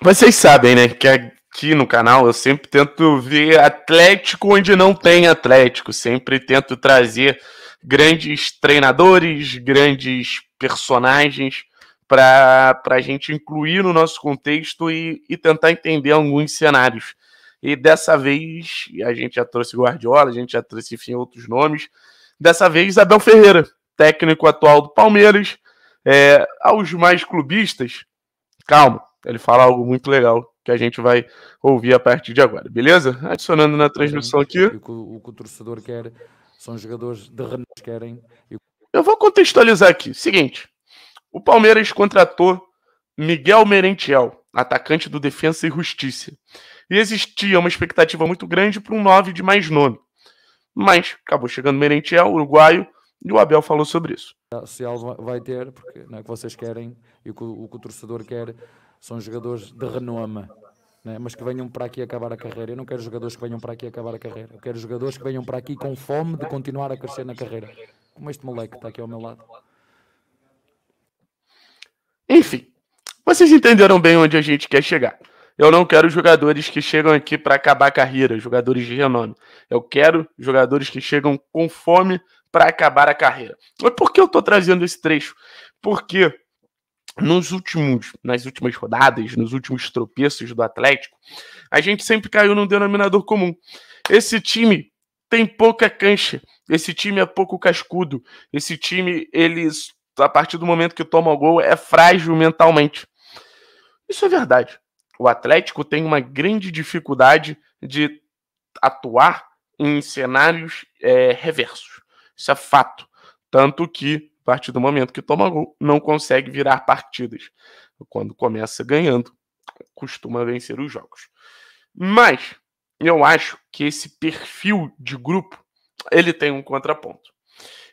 Vocês sabem, né, que aqui no canal eu sempre tento ver Atlético onde não tem Atlético. Sempre tento trazer grandes treinadores, grandes personagens para a gente incluir no nosso contexto e, e tentar entender alguns cenários. E dessa vez a gente já trouxe Guardiola, a gente já trouxe, enfim, outros nomes. Dessa vez, Abel Ferreira, técnico atual do Palmeiras. É, aos mais clubistas, calma, ele fala algo muito legal que a gente vai ouvir a partir de agora, beleza? Adicionando na transmissão aqui. O que o, o torcedor quer são jogadores de Renan que querem. Eu vou contextualizar aqui. Seguinte, o Palmeiras contratou Miguel Merentiel, atacante do Defensa e Justiça. E existia uma expectativa muito grande para um 9 de mais nome. Mas acabou chegando Merentiel, uruguaio, e o Abel falou sobre isso. Se algo vai ter, porque não é que vocês querem e o que o, o torcedor quer são jogadores de renome, né? mas que venham para aqui acabar a carreira. Eu não quero jogadores que venham para aqui acabar a carreira. Eu quero jogadores que venham para aqui com fome de continuar a crescer na carreira. Como este moleque que está aqui ao meu lado. Enfim, vocês entenderam bem onde a gente quer chegar. Eu não quero jogadores que chegam aqui para acabar a carreira, jogadores de renome. Eu quero jogadores que chegam com fome para acabar a carreira. Mas por que eu estou trazendo esse trecho? Porque nos últimos, nas últimas rodadas, nos últimos tropeços do Atlético, a gente sempre caiu num denominador comum. Esse time tem pouca cancha, esse time é pouco cascudo, esse time, eles a partir do momento que toma o gol, é frágil mentalmente. Isso é verdade. O Atlético tem uma grande dificuldade de atuar em cenários é, reversos. Isso é fato. Tanto que partir do momento que toma gol, não consegue virar partidas. Quando começa ganhando, costuma vencer os jogos. Mas eu acho que esse perfil de grupo ele tem um contraponto.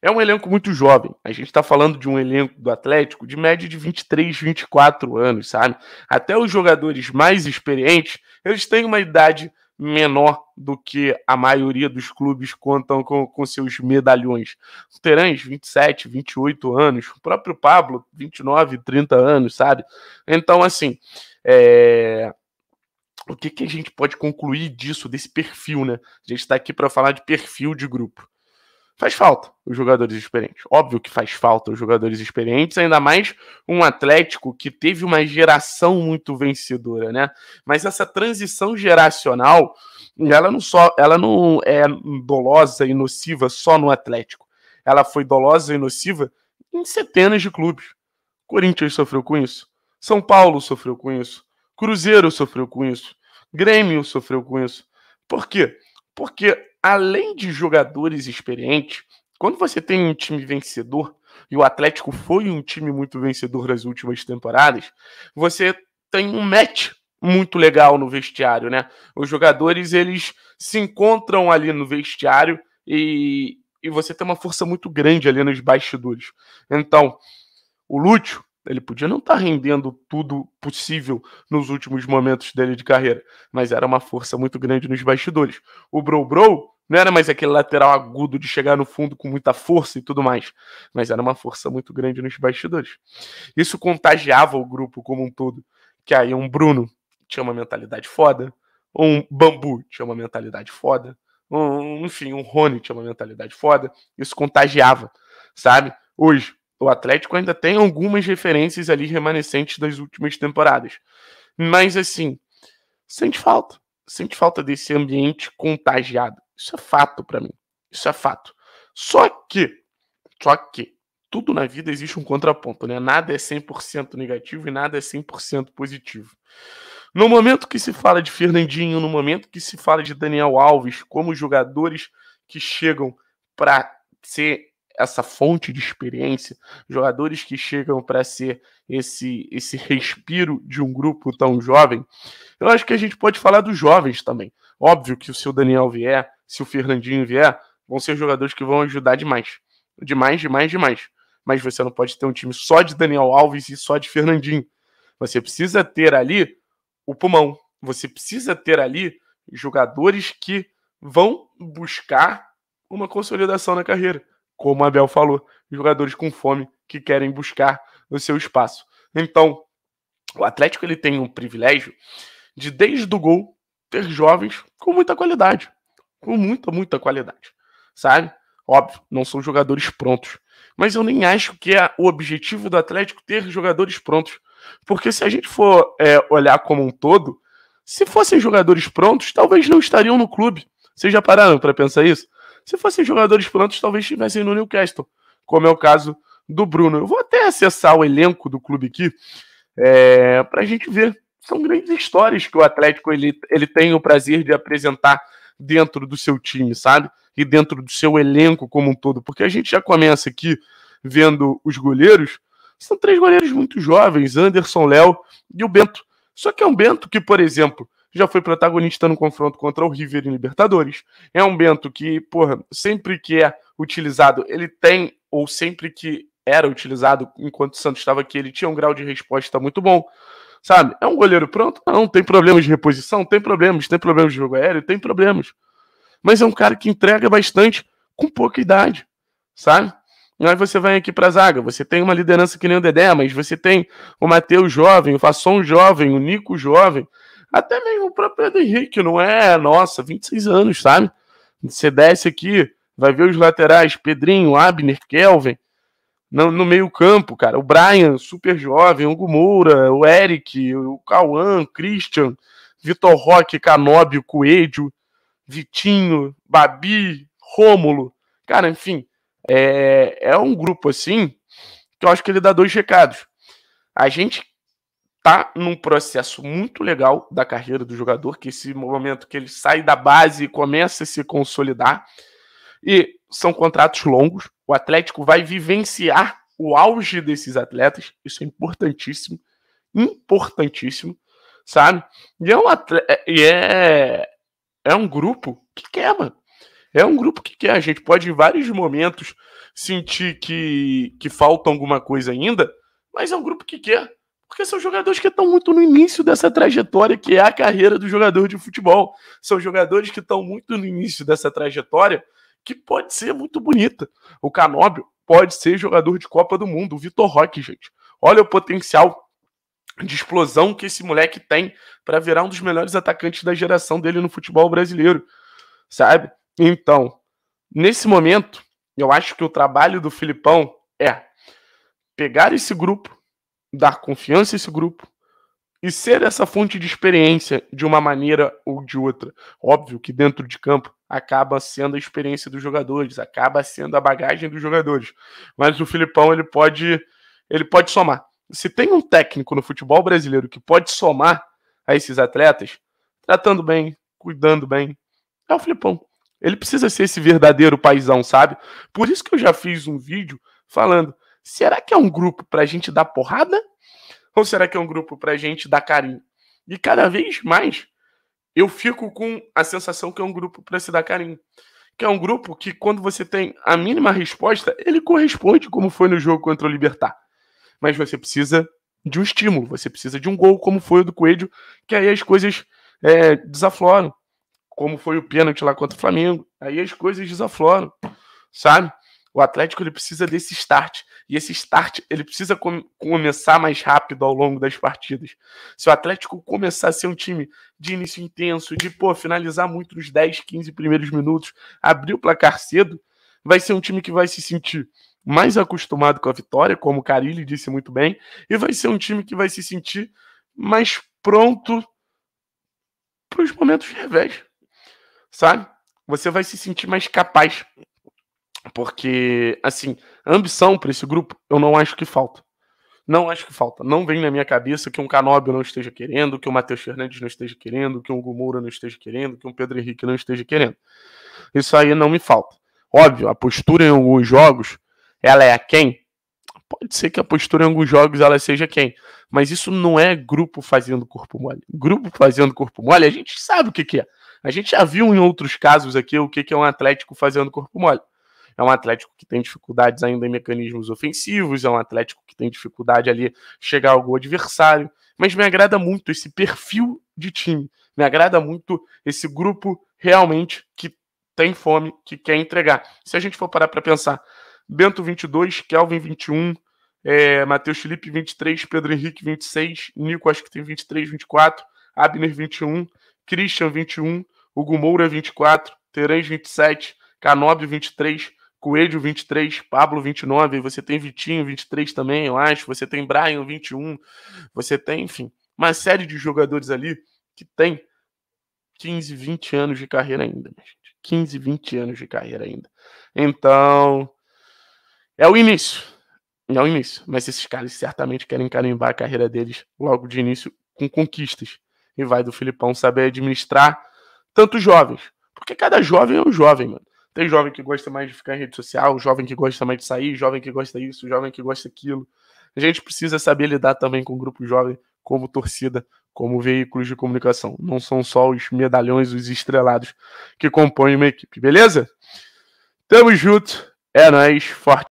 É um elenco muito jovem. A gente está falando de um elenco do Atlético de média de 23, 24 anos, sabe? Até os jogadores mais experientes, eles têm uma idade menor do que a maioria dos clubes contam com, com seus medalhões. O 27, 28 anos, o próprio Pablo, 29, 30 anos, sabe? Então, assim, é... o que, que a gente pode concluir disso, desse perfil, né? A gente está aqui para falar de perfil de grupo faz falta os jogadores experientes. Óbvio que faz falta os jogadores experientes, ainda mais um Atlético que teve uma geração muito vencedora, né? Mas essa transição geracional, ela não só, ela não é dolosa e nociva só no Atlético. Ela foi dolosa e nociva em centenas de clubes. Corinthians sofreu com isso, São Paulo sofreu com isso, Cruzeiro sofreu com isso, Grêmio sofreu com isso. Por quê? Porque além de jogadores experientes, quando você tem um time vencedor, e o Atlético foi um time muito vencedor nas últimas temporadas, você tem um match muito legal no vestiário, né? Os jogadores, eles se encontram ali no vestiário e, e você tem uma força muito grande ali nos bastidores. Então, o Lúcio ele podia não estar tá rendendo tudo possível nos últimos momentos dele de carreira, mas era uma força muito grande nos bastidores. O Bro Bro não era mais aquele lateral agudo de chegar no fundo com muita força e tudo mais, mas era uma força muito grande nos bastidores. Isso contagiava o grupo como um todo, que aí um Bruno tinha uma mentalidade foda, um Bambu tinha uma mentalidade foda, um, enfim, um Rony tinha uma mentalidade foda, isso contagiava, sabe? Hoje, o Atlético ainda tem algumas referências ali remanescentes das últimas temporadas. Mas assim, sente falta. Sente falta desse ambiente contagiado. Isso é fato para mim. Isso é fato. Só que, só que, tudo na vida existe um contraponto, né? Nada é 100% negativo e nada é 100% positivo. No momento que se fala de Fernandinho, no momento que se fala de Daniel Alves, como jogadores que chegam para ser essa fonte de experiência, jogadores que chegam para ser esse, esse respiro de um grupo tão jovem. Eu acho que a gente pode falar dos jovens também. Óbvio que se o Daniel vier, se o Fernandinho vier, vão ser jogadores que vão ajudar demais. Demais, demais, demais. Mas você não pode ter um time só de Daniel Alves e só de Fernandinho. Você precisa ter ali o pulmão. Você precisa ter ali jogadores que vão buscar uma consolidação na carreira como o Abel falou, jogadores com fome que querem buscar o seu espaço. Então, o Atlético ele tem um privilégio de, desde o gol, ter jovens com muita qualidade. Com muita, muita qualidade. Sabe? Óbvio, não são jogadores prontos. Mas eu nem acho que é o objetivo do Atlético ter jogadores prontos. Porque se a gente for é, olhar como um todo, se fossem jogadores prontos, talvez não estariam no clube. Vocês já pararam para pensar isso? se fossem jogadores prontos, talvez estivessem no Newcastle, como é o caso do Bruno. Eu vou até acessar o elenco do clube aqui é, para a gente ver. São grandes histórias que o Atlético ele, ele tem o prazer de apresentar dentro do seu time, sabe? E dentro do seu elenco como um todo. Porque a gente já começa aqui vendo os goleiros. São três goleiros muito jovens: Anderson, Léo e o Bento. Só que é um Bento que, por exemplo, já foi protagonista no confronto contra o River em Libertadores. É um Bento que, porra, sempre que é utilizado, ele tem, ou sempre que era utilizado enquanto o Santos estava aqui, ele tinha um grau de resposta muito bom. Sabe? É um goleiro pronto? Não, tem problemas de reposição? Tem problemas. Tem problemas de jogo aéreo? Tem problemas. Mas é um cara que entrega bastante com pouca idade, sabe? Aí você vai aqui para a zaga, você tem uma liderança que nem o Dedé, mas você tem o Matheus jovem, o Fasson jovem, o Nico jovem. Até mesmo o próprio Henrique, não é, nossa, 26 anos, sabe? Você desce aqui, vai ver os laterais, Pedrinho, Abner, Kelvin, no, no meio-campo, cara. O Brian, super jovem, o Moura, o Eric, o Cauã, Christian, Vitor Roque, Canóbio, Coelho, Vitinho, Babi, Rômulo. Cara, enfim, é, é um grupo assim que eu acho que ele dá dois recados. A gente tá num processo muito legal da carreira do jogador, que esse momento que ele sai da base e começa a se consolidar. E são contratos longos. O Atlético vai vivenciar o auge desses atletas. Isso é importantíssimo. Importantíssimo, sabe? E é um, é, e é, é um grupo que quebra. É um grupo que quer. A gente pode, em vários momentos, sentir que, que falta alguma coisa ainda, mas é um grupo que quer. Porque são jogadores que estão muito no início dessa trajetória, que é a carreira do jogador de futebol. São jogadores que estão muito no início dessa trajetória, que pode ser muito bonita. O Canóbio pode ser jogador de Copa do Mundo. O Vitor Roque, gente. Olha o potencial de explosão que esse moleque tem para virar um dos melhores atacantes da geração dele no futebol brasileiro, sabe? Então, nesse momento, eu acho que o trabalho do Filipão é pegar esse grupo dar confiança a esse grupo e ser essa fonte de experiência de uma maneira ou de outra. Óbvio que dentro de campo acaba sendo a experiência dos jogadores, acaba sendo a bagagem dos jogadores. Mas o Filipão ele pode ele pode somar. Se tem um técnico no futebol brasileiro que pode somar a esses atletas, tratando bem, cuidando bem, é o Filipão. Ele precisa ser esse verdadeiro paizão, sabe? Por isso que eu já fiz um vídeo falando será que é um grupo para a gente dar porrada? Ou será que é um grupo para a gente dar carinho? E cada vez mais eu fico com a sensação que é um grupo para se dar carinho. Que é um grupo que, quando você tem a mínima resposta, ele corresponde, como foi no jogo contra o Libertar. Mas você precisa de um estímulo, você precisa de um gol, como foi o do Coelho, que aí as coisas é, desafloram. Como foi o pênalti lá contra o Flamengo. Aí as coisas desafloram, sabe? O Atlético ele precisa desse start. E esse start ele precisa com começar mais rápido ao longo das partidas. Se o Atlético começar a ser um time de início intenso, de pô, finalizar muito nos 10, 15 primeiros minutos, abrir o placar cedo, vai ser um time que vai se sentir mais acostumado com a vitória, como o Carilli disse muito bem, e vai ser um time que vai se sentir mais pronto para os momentos de revés, sabe? Você vai se sentir mais capaz porque, assim, ambição para esse grupo, eu não acho que falta. Não acho que falta. Não vem na minha cabeça que um Canobio não esteja querendo, que um Matheus Fernandes não esteja querendo, que um Gumoura não esteja querendo, que um Pedro Henrique não esteja querendo. Isso aí não me falta. Óbvio, a postura em alguns jogos, ela é a quem? Pode ser que a postura em alguns jogos ela seja quem. Mas isso não é grupo fazendo corpo mole. Grupo fazendo corpo mole, a gente sabe o que, que é. A gente já viu em outros casos aqui o que, que é um Atlético fazendo corpo mole. É um Atlético que tem dificuldades ainda em mecanismos ofensivos, é um Atlético que tem dificuldade ali chegar ao gol adversário. Mas me agrada muito esse perfil de time. Me agrada muito esse grupo realmente que tem fome, que quer entregar. Se a gente for parar para pensar, Bento 22, Kelvin 21, é, Matheus Felipe 23, Pedro Henrique 26, Nico acho que tem 23, 24, Abner 21, Christian 21, Hugo Moura 24, Terãs 27, Canóbio 23, Coelho 23, Pablo 29, você tem Vitinho 23 também, eu acho, você tem Brian 21, você tem, enfim, uma série de jogadores ali que tem 15, 20 anos de carreira ainda, né, gente? 15, 20 anos de carreira ainda. Então, é o início. É o início. Mas esses caras certamente querem carimbar a carreira deles logo de início com conquistas. E vai do Filipão saber administrar tantos jovens. Porque cada jovem é um jovem, mano. Tem jovem que gosta mais de ficar em rede social, jovem que gosta mais de sair, jovem que gosta disso, jovem que gosta aquilo A gente precisa saber lidar também com o grupo jovem como torcida, como veículos de comunicação. Não são só os medalhões, os estrelados que compõem uma equipe, beleza? Tamo junto, é nóis, forte.